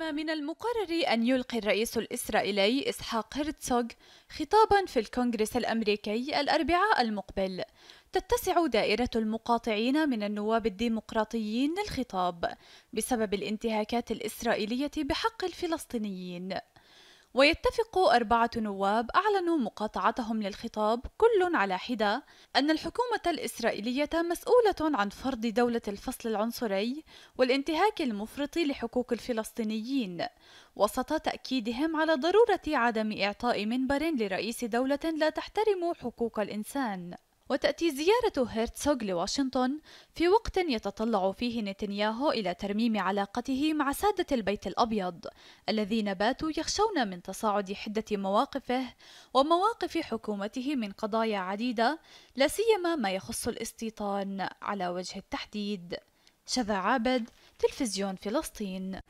كما من المقرر أن يلقي الرئيس الإسرائيلي إسحاق هرتسوغ خطابا في الكونغرس الأمريكي الأربعاء المقبل تتسع دائرة المقاطعين من النواب الديمقراطيين للخطاب بسبب الانتهاكات الإسرائيلية بحق الفلسطينيين ويتفق أربعة نواب أعلنوا مقاطعتهم للخطاب كل على حدة أن الحكومة الإسرائيلية مسؤولة عن فرض دولة الفصل العنصري والانتهاك المفرط لحقوق الفلسطينيين وسط تأكيدهم على ضرورة عدم إعطاء منبر لرئيس دولة لا تحترم حقوق الإنسان وتأتي زيارة هيرتسوغ لواشنطن في وقت يتطلع فيه نتنياهو إلى ترميم علاقته مع سادة البيت الأبيض الذين باتوا يخشون من تصاعد حدة مواقفه ومواقف حكومته من قضايا عديدة لا سيما ما يخص الاستيطان على وجه التحديد شذا عابد تلفزيون فلسطين